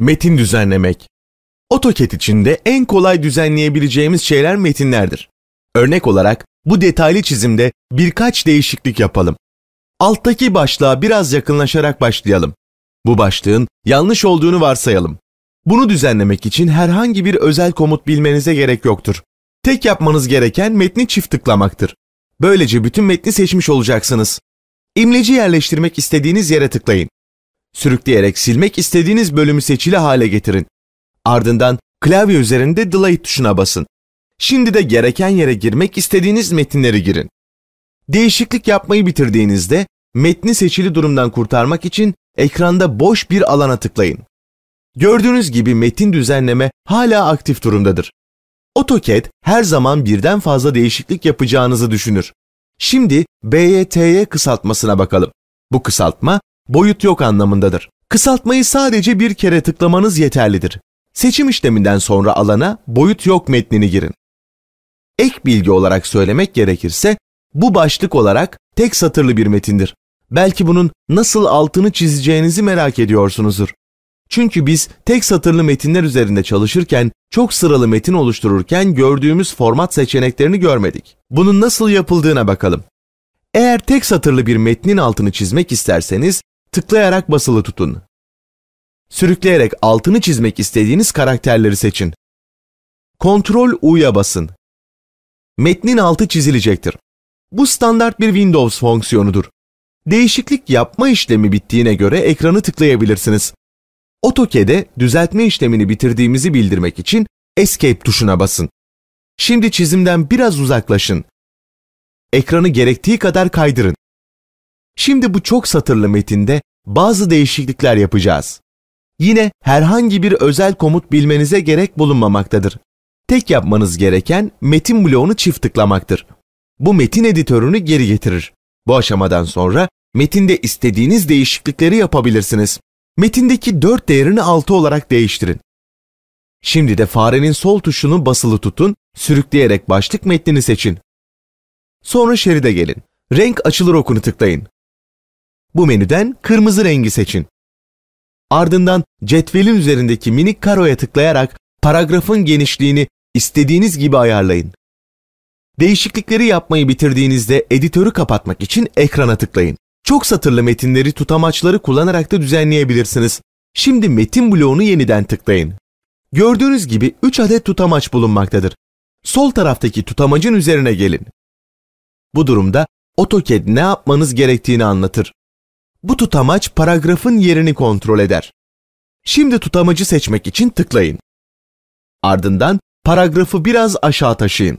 Metin düzenlemek. AutoCAD içinde en kolay düzenleyebileceğimiz şeyler metinlerdir. Örnek olarak bu detaylı çizimde birkaç değişiklik yapalım. Alttaki başlığa biraz yakınlaşarak başlayalım. Bu başlığın yanlış olduğunu varsayalım. Bunu düzenlemek için herhangi bir özel komut bilmenize gerek yoktur. Tek yapmanız gereken metni çift tıklamaktır. Böylece bütün metni seçmiş olacaksınız. İmleci yerleştirmek istediğiniz yere tıklayın. Sürükleyerek silmek istediğiniz bölümü seçili hale getirin. Ardından klavye üzerinde delay tuşuna basın. Şimdi de gereken yere girmek istediğiniz metinleri girin. Değişiklik yapmayı bitirdiğinizde metni seçili durumdan kurtarmak için ekranda boş bir alana tıklayın. Gördüğünüz gibi metin düzenleme hala aktif durumdadır. AutoCAD her zaman birden fazla değişiklik yapacağınızı düşünür. Şimdi BYT'ye kısaltmasına bakalım. Bu kısaltma boyut yok anlamındadır. Kısaltmayı sadece bir kere tıklamanız yeterlidir. Seçim işleminden sonra alana boyut yok metnini girin. Ek bilgi olarak söylemek gerekirse bu başlık olarak tek satırlı bir metindir. Belki bunun nasıl altını çizeceğinizi merak ediyorsunuzdur. Çünkü biz tek satırlı metinler üzerinde çalışırken, çok sıralı metin oluştururken gördüğümüz format seçeneklerini görmedik. Bunun nasıl yapıldığına bakalım. Eğer tek satırlı bir metnin altını çizmek isterseniz tıklayarak basılı tutun. Sürükleyerek altını çizmek istediğiniz karakterleri seçin. Ctrl U'ya basın. Metnin altı çizilecektir. Bu standart bir Windows fonksiyonudur. Değişiklik yapma işlemi bittiğine göre ekranı tıklayabilirsiniz. AutoCAD'e düzeltme işlemini bitirdiğimizi bildirmek için Escape tuşuna basın. Şimdi çizimden biraz uzaklaşın. Ekranı gerektiği kadar kaydırın. Şimdi bu çok satırlı metinde bazı değişiklikler yapacağız. Yine herhangi bir özel komut bilmenize gerek bulunmamaktadır. Tek yapmanız gereken metin bloğunu çift tıklamaktır. Bu metin editörünü geri getirir. Bu aşamadan sonra metinde istediğiniz değişiklikleri yapabilirsiniz. Metindeki 4 değerini 6 olarak değiştirin. Şimdi de farenin sol tuşunu basılı tutun, sürükleyerek başlık metnini seçin. Sonra şeride gelin. Renk açılır okunu tıklayın bu menüden kırmızı rengi seçin. Ardından cetvelin üzerindeki minik karoya tıklayarak paragrafın genişliğini istediğiniz gibi ayarlayın. Değişiklikleri yapmayı bitirdiğinizde editörü kapatmak için ekrana tıklayın. Çok satırlı metinleri tutamaçları kullanarak da düzenleyebilirsiniz. Şimdi metin bloğunu yeniden tıklayın. Gördüğünüz gibi 3 adet tutamaç bulunmaktadır. Sol taraftaki tutamacın üzerine gelin. Bu durumda AutoCAD ne yapmanız gerektiğini anlatır. Bu tutamaç paragrafın yerini kontrol eder. Şimdi tutamacı seçmek için tıklayın. Ardından paragrafı biraz aşağı taşıyın.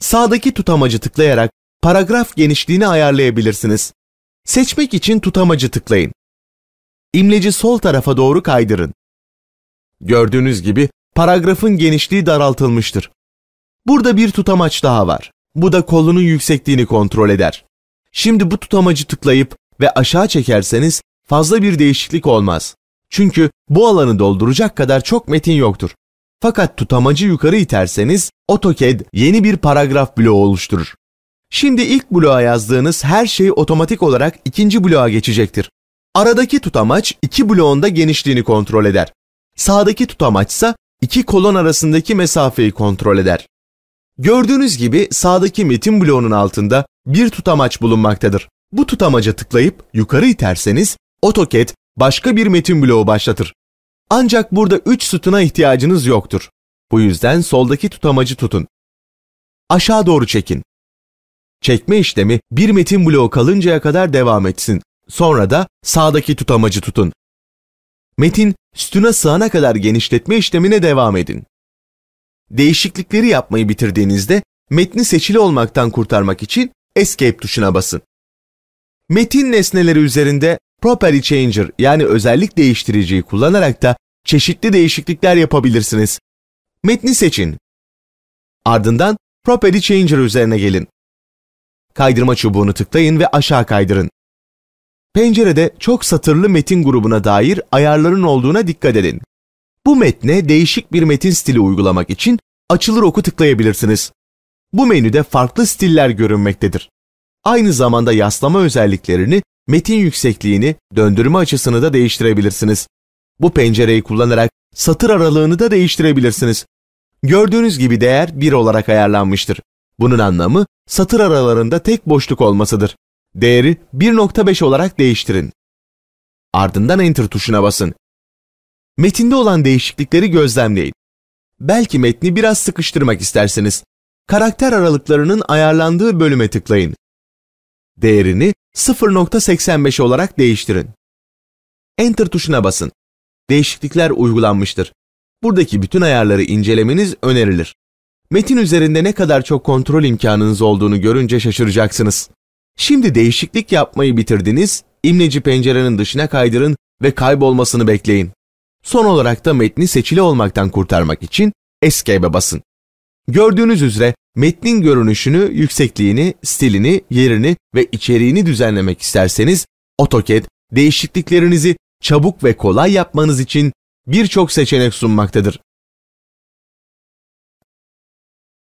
Sağdaki tutamacı tıklayarak paragraf genişliğini ayarlayabilirsiniz. Seçmek için tutamacı tıklayın. İmleci sol tarafa doğru kaydırın. Gördüğünüz gibi paragrafın genişliği daraltılmıştır. Burada bir tutamaç daha var. Bu da kolunun yüksekliğini kontrol eder. Şimdi bu tutamacı tıklayıp ve aşağı çekerseniz fazla bir değişiklik olmaz. Çünkü bu alanı dolduracak kadar çok metin yoktur. Fakat tutamacı yukarı iterseniz AutoCAD yeni bir paragraf bloğu oluşturur. Şimdi ilk bloğa yazdığınız her şey otomatik olarak ikinci bloğa geçecektir. Aradaki tutamaç iki bloğun da genişliğini kontrol eder. Sağdaki ise iki kolon arasındaki mesafeyi kontrol eder. Gördüğünüz gibi sağdaki metin bloğunun altında bir tutamaç bulunmaktadır. Bu tutamaca tıklayıp yukarı iterseniz AutoCAD başka bir metin bloğu başlatır. Ancak burada 3 sütuna ihtiyacınız yoktur. Bu yüzden soldaki tutamacı tutun. Aşağı doğru çekin. Çekme işlemi bir metin bloğu kalıncaya kadar devam etsin. Sonra da sağdaki tutamacı tutun. Metin sütuna sığana kadar genişletme işlemine devam edin. Değişiklikleri yapmayı bitirdiğinizde metni seçili olmaktan kurtarmak için Escape tuşuna basın. Metin nesneleri üzerinde property changer yani özellik değiştiriciyi kullanarak da çeşitli değişiklikler yapabilirsiniz. Metni seçin. Ardından property changer üzerine gelin. Kaydırma çubuğunu tıklayın ve aşağı kaydırın. Pencerede çok satırlı metin grubuna dair ayarların olduğuna dikkat edin. Bu metne değişik bir metin stili uygulamak için açılır oku tıklayabilirsiniz. Bu menüde farklı stiller görünmektedir. Aynı zamanda yaslama özelliklerini, metin yüksekliğini, döndürme açısını da değiştirebilirsiniz. Bu pencereyi kullanarak satır aralığını da değiştirebilirsiniz. Gördüğünüz gibi değer 1 olarak ayarlanmıştır. Bunun anlamı satır aralarında tek boşluk olmasıdır. Değeri 1.5 olarak değiştirin. Ardından Enter tuşuna basın. Metinde olan değişiklikleri gözlemleyin. Belki metni biraz sıkıştırmak istersiniz. karakter aralıklarının ayarlandığı bölüme tıklayın değerini 0.85 olarak değiştirin. Enter tuşuna basın. Değişiklikler uygulanmıştır. Buradaki bütün ayarları incelemeniz önerilir. Metin üzerinde ne kadar çok kontrol imkanınız olduğunu görünce şaşıracaksınız. Şimdi değişiklik yapmayı bitirdiniz, imleci pencerenin dışına kaydırın ve kaybolmasını bekleyin. Son olarak da metni seçili olmaktan kurtarmak için Escape'e basın. Gördüğünüz üzere metnin görünüşünü, yüksekliğini, stilini, yerini ve içeriğini düzenlemek isterseniz AutoCAD değişikliklerinizi çabuk ve kolay yapmanız için birçok seçenek sunmaktadır.